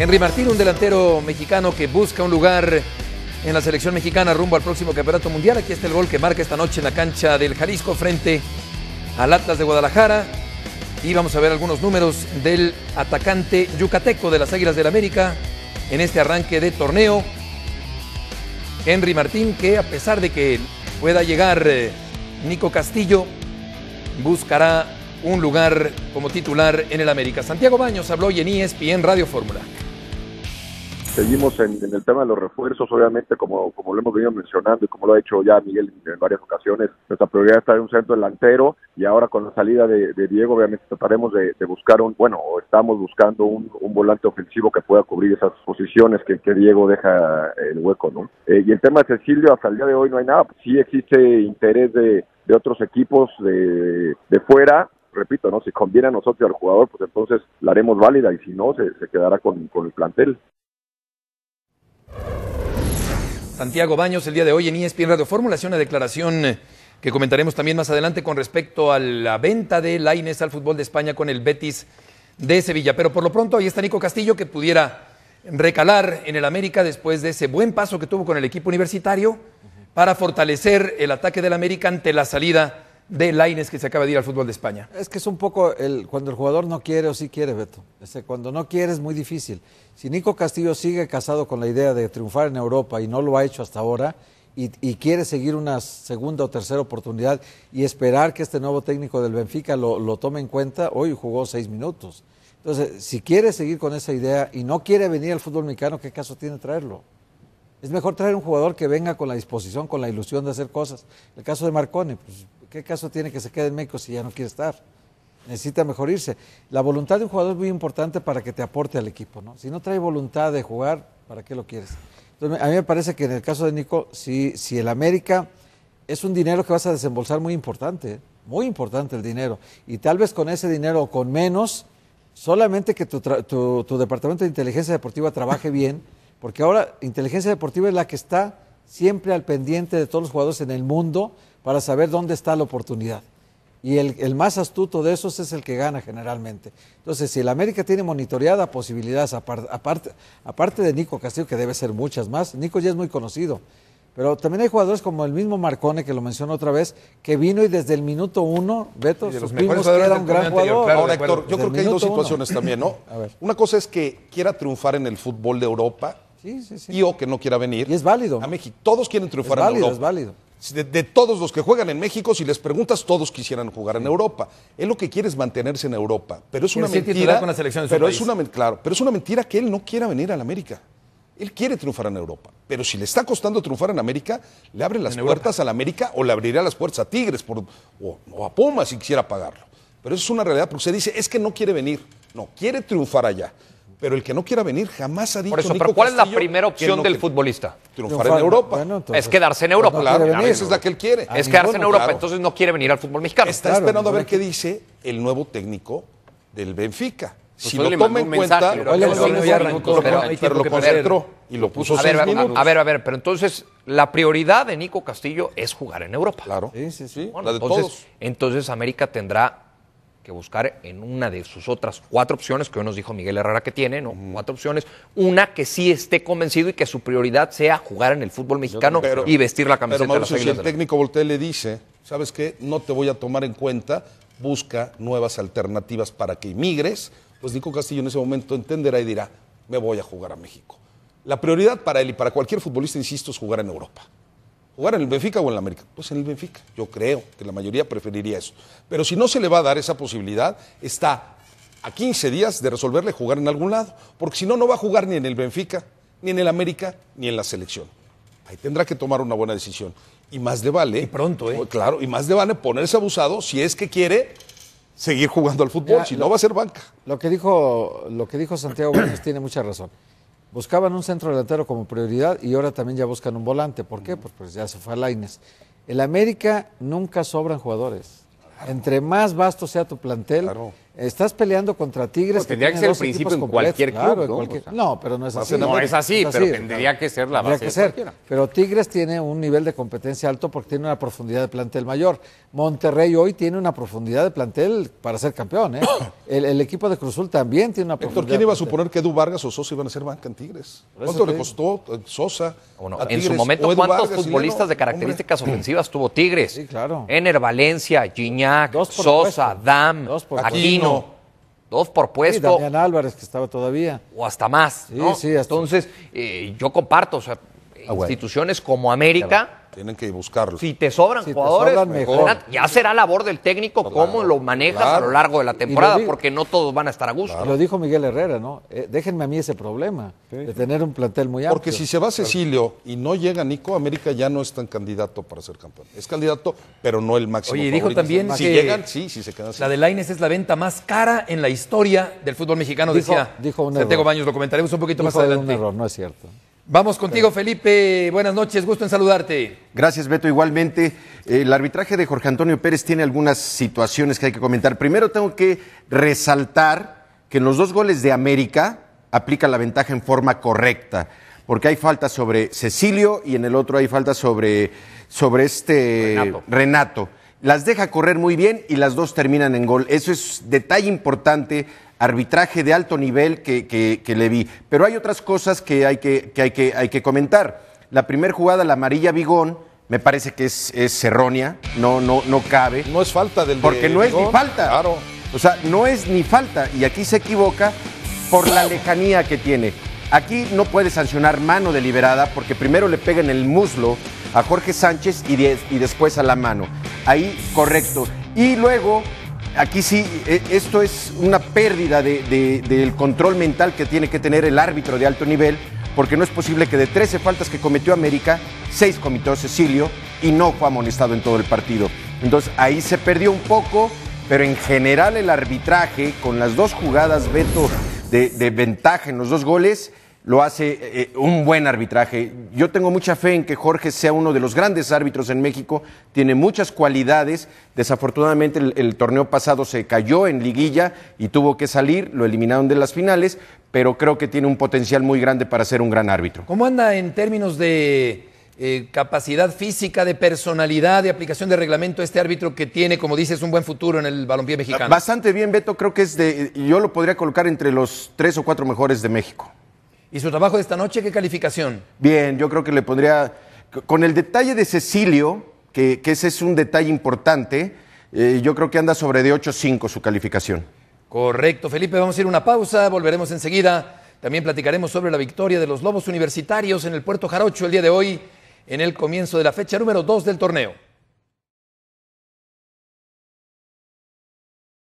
Henry Martín, un delantero mexicano que busca un lugar en la selección mexicana rumbo al próximo campeonato mundial. Aquí está el gol que marca esta noche en la cancha del Jalisco frente al Atlas de Guadalajara. Y vamos a ver algunos números del atacante yucateco de las Águilas del América en este arranque de torneo. Henry Martín, que a pesar de que pueda llegar eh, Nico Castillo, buscará un lugar como titular en el América. Santiago Baños habló y en ESPN Radio Fórmula. Seguimos en, el tema de los refuerzos, obviamente, como, como lo hemos venido mencionando y como lo ha hecho ya Miguel en varias ocasiones, nuestra prioridad está en un centro delantero y ahora con la salida de, Diego, obviamente trataremos de, buscar un, bueno, estamos buscando un, volante ofensivo que pueda cubrir esas posiciones que, Diego deja el hueco, ¿no? Eh, y el tema de Cecilio, hasta el día de hoy no hay nada, pues sí existe interés de, otros equipos de, fuera, repito, ¿no? Si conviene a nosotros y al jugador, pues entonces la haremos válida y si no, se, quedará con, con el plantel. Santiago Baños el día de hoy en ESPN Radio Formulación una declaración eh, que comentaremos también más adelante con respecto a la venta de Laines al fútbol de España con el Betis de Sevilla. Pero por lo pronto ahí está Nico Castillo que pudiera recalar en el América después de ese buen paso que tuvo con el equipo universitario para fortalecer el ataque del América ante la salida de Laines que se acaba de ir al fútbol de España? Es que es un poco el, cuando el jugador no quiere o sí quiere, Beto. cuando no quiere es muy difícil. Si Nico Castillo sigue casado con la idea de triunfar en Europa y no lo ha hecho hasta ahora, y, quiere seguir una segunda o tercera oportunidad y esperar que este nuevo técnico del Benfica lo, lo, tome en cuenta, hoy jugó seis minutos. Entonces, si quiere seguir con esa idea y no quiere venir al fútbol mexicano, ¿qué caso tiene traerlo? Es mejor traer un jugador que venga con la disposición, con la ilusión de hacer cosas. El caso de Marconi, pues, ¿qué caso tiene que se quede en México si ya no quiere estar? Necesita mejor irse. La voluntad de un jugador es muy importante para que te aporte al equipo, ¿no? Si no trae voluntad de jugar, ¿para qué lo quieres? Entonces, a mí me parece que en el caso de Nico, si, el América es un dinero que vas a desembolsar muy importante, ¿eh? muy importante el dinero, y tal vez con ese dinero o con menos, solamente que tu departamento de inteligencia deportiva trabaje bien porque ahora inteligencia deportiva es la que está siempre al pendiente de todos los jugadores en el mundo para saber dónde está la oportunidad. Y el, más astuto de esos es el que gana generalmente. Entonces, si el América tiene monitoreada posibilidades, aparte, aparte, aparte de Nico Castillo, que debe ser muchas más, Nico ya es muy conocido, pero también hay jugadores como el mismo Marcone, que lo mencionó otra vez, que vino y desde el minuto uno, Beto, supimos que era un gran jugador. Ahora, Héctor, yo creo que hay dos situaciones también, ¿no? Una cosa es que quiera triunfar en el fútbol de Europa Sí, Y o que no quiera venir. Y es válido. A México. Todos quieren triunfar es válido, en Europa. Es válido. De, todos los que juegan en México, si les preguntas, todos quisieran jugar en Europa. Él lo que quiere es mantenerse en Europa. Pero es una mentira. selección pero es una claro, pero es una mentira que él no quiera venir a la América. Él quiere triunfar en Europa, pero si le está costando triunfar en América, le abre las puertas a la América o le abriría las puertas a Tigres por, o, a Pumas si quisiera pagarlo. Pero eso es una realidad porque se dice, es que no quiere venir. No, quiere triunfar allá pero el que no quiera venir jamás ha dicho. Por eso, pero ¿cuál es la primera opción del futbolista? Triunfar en Europa. es quedarse en pues, Europa. claro, esa es la que él quiere. Es quedarse en Europa, entonces no quiere venir al fútbol mexicano. Está esperando a ver qué dice el nuevo técnico del Benfica. Pues si lo toma en cuenta, pero, lo concentró y lo puso a ver, seis A ver, a ver, pero entonces la prioridad de Nico Castillo es jugar en Europa. Claro. Sí, sí, sí. la de todos. entonces América tendrá que buscar en una de sus otras cuatro opciones, que hoy nos dijo Miguel Herrera que tiene, ¿no? Cuatro opciones, una que sí esté convencido y que su prioridad sea jugar en el fútbol mexicano y vestir la camiseta de Si el técnico Voltaire le dice, ¿sabes qué? No te voy a tomar en cuenta, busca nuevas alternativas para que migres, pues Nico Castillo en ese momento entenderá y dirá, me voy a jugar a México. La prioridad para él y para cualquier futbolista, insisto, es jugar en Europa. ¿Jugar en el Benfica o en el América? Pues en el Benfica. Yo creo que la mayoría preferiría eso. Pero si no se le va a dar esa posibilidad, está a 15 días de resolverle jugar en algún lado. Porque si no, no va a jugar ni en el Benfica, ni en el América, ni en la selección. Ahí tendrá que tomar una buena decisión. Y más le vale. Y pronto, ¿eh? Oh, claro, y más le vale ponerse abusado si es que quiere seguir jugando al fútbol, si no va a ser banca. Lo que dijo, lo que dijo Santiago Gómez tiene mucha razón. Buscaban un centro delantero como prioridad y ahora también ya buscan un volante. ¿Por qué? Pues, pues, ya se fue a Laines. El América nunca sobran jugadores. Entre más vasto sea tu plantel, claro. Estás peleando contra Tigres. tendría que, ser el principio en cualquier club. ¿no? pero no es así. No es así, pero tendría que ser la base. Pero Tigres tiene un nivel de competencia alto porque tiene una profundidad de plantel mayor. Monterrey hoy tiene una profundidad de plantel para ser campeón. ¿eh? el, equipo de Cruzul también tiene una profundidad. Héctor, ¿quién iba a suponer que Edu Vargas o Sosa iban a ser banca en Tigres? ¿Cuánto le costó eh, Sosa? a Tigres, en su momento, ¿cuántos futbolistas de características ofensivas tuvo Tigres? Sí, claro. Ener Valencia, Gignac, Sosa, Dam, Aquino. Dos por puesto. Y Damián Álvarez, que estaba todavía. O hasta más. Sí, sí, Entonces, eh, yo comparto, o sea, ah, instituciones como América tienen que buscarlo. Si te sobran jugadores, mejor. Pues, ya será labor del técnico cómo lo manejas a lo largo de la temporada, porque no todos van a estar a gusto. Lo dijo Miguel Herrera, ¿no? Eh, déjenme a mí ese problema de tener un plantel muy alto Porque si se va Cecilio y no llega Nico, América ya no es tan candidato para ser campeón. Es candidato, pero no el máximo. Oye, dijo también si llegan, sí, sí se quedan. La de Laines es la venta más cara en la historia del fútbol mexicano, dijo, decía. Dijo un Baños, lo comentaremos un poquito más adelante. no es cierto. Vamos contigo, Felipe. Buenas noches, gusto en saludarte. Gracias, Beto. Igualmente, el arbitraje de Jorge Antonio Pérez tiene algunas situaciones que hay que comentar. Primero tengo que resaltar que en los dos goles de América aplica la ventaja en forma correcta, porque hay falta sobre Cecilio y en el otro hay falta sobre, sobre este Renato. Renato las deja correr muy bien y las dos terminan en gol. Eso es detalle importante, arbitraje de alto nivel que, le vi. Pero hay otras cosas que hay que, hay que, hay que comentar. La primera jugada, la amarilla Bigón, me parece que es, es, errónea, no, no, no cabe. No es falta del Porque no es ni falta. O sea, no es ni falta. Y aquí se equivoca por la lejanía que tiene. Aquí no puede sancionar mano deliberada porque primero le pega en el muslo a Jorge Sánchez y, y después a la mano ahí correcto. Y luego, aquí sí, e, esto es una pérdida del control mental que tiene que tener el árbitro de alto nivel, porque no es posible que de 13 faltas que cometió América, 6 cometió Cecilio y no fue amonestado en todo el partido. Entonces ahí se perdió un poco, pero en general el arbitraje, con las dos jugadas, Beto, de ventaja en los dos goles, lo hace eh, eh, un buen arbitraje. Yo tengo mucha fe en que Jorge sea uno de los grandes árbitros en México, tiene muchas cualidades. Desafortunadamente el, torneo pasado se cayó en liguilla y tuvo que salir, lo eliminaron de las finales, pero creo que tiene un potencial muy grande para ser un gran árbitro. ¿Cómo anda en términos de eh, capacidad física, de personalidad, de aplicación de reglamento este árbitro que tiene, como dices, un buen futuro en el balompié mexicano? Bastante bien, Beto, creo que es de, yo lo podría colocar entre los tres o cuatro mejores de México. ¿Y su trabajo de esta noche qué calificación? Bien, yo creo que le pondría, con el detalle de Cecilio, que, ese es un detalle importante, eh, yo creo que anda sobre de 8.5 su calificación. Correcto, Felipe, vamos a ir a una pausa, volveremos enseguida. También platicaremos sobre la victoria de los Lobos Universitarios en el Puerto Jarocho el día de hoy, en el comienzo de la fecha número 2 del torneo.